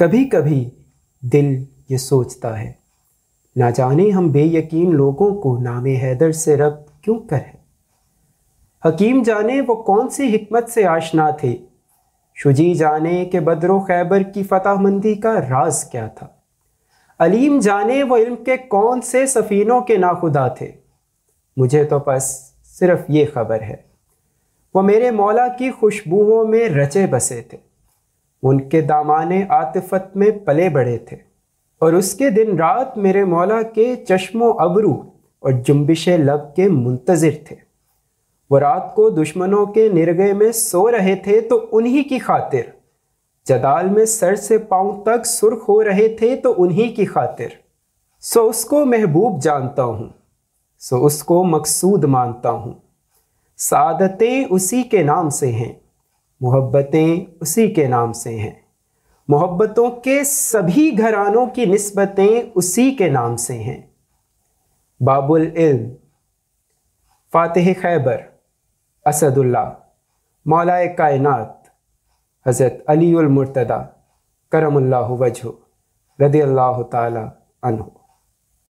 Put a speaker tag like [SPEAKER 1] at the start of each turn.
[SPEAKER 1] कभी कभी दिल ये सोचता है ना जाने हम बेयकीन लोगों को नाम हैदर से रब क्यों करें हकीम जाने वो कौन सी हिकमत से आशना थे शुजी जाने के बदर खैबर की मंदी का राज क्या था अलीम जाने वो इल्म के कौन से सफ़ीनों के नाखुदा थे मुझे तो बस सिर्फ ये खबर है वो मेरे मौला की खुशबुओं में रचे बसे थे उनके दामाने आतिफत में पले बड़े थे और उसके दिन रात मेरे मौला के चश्मो अबरू और जुम्बिश लब के मुंतज़र थे वो रात को दुश्मनों के निर्गे में सो रहे थे तो उन्हीं की खातिर जदाल में सर से पाँव तक सुर्ख हो रहे थे तो उन्हीं की खातिर सो उसको महबूब जानता हूँ सो उसको मकसूद मानता हूँ सादतें उसी के नाम से हैं मोहब्बतें उसी के नाम से हैं मोहब्बतों के सभी घरानों की नस्बतें उसी के नाम से हैं बाबुल इल्म फातह खैबर असदुल्ला मौलाए कायनात हज़रत अलीमरतदा करमल्ला वजह रदी अल्लाह तन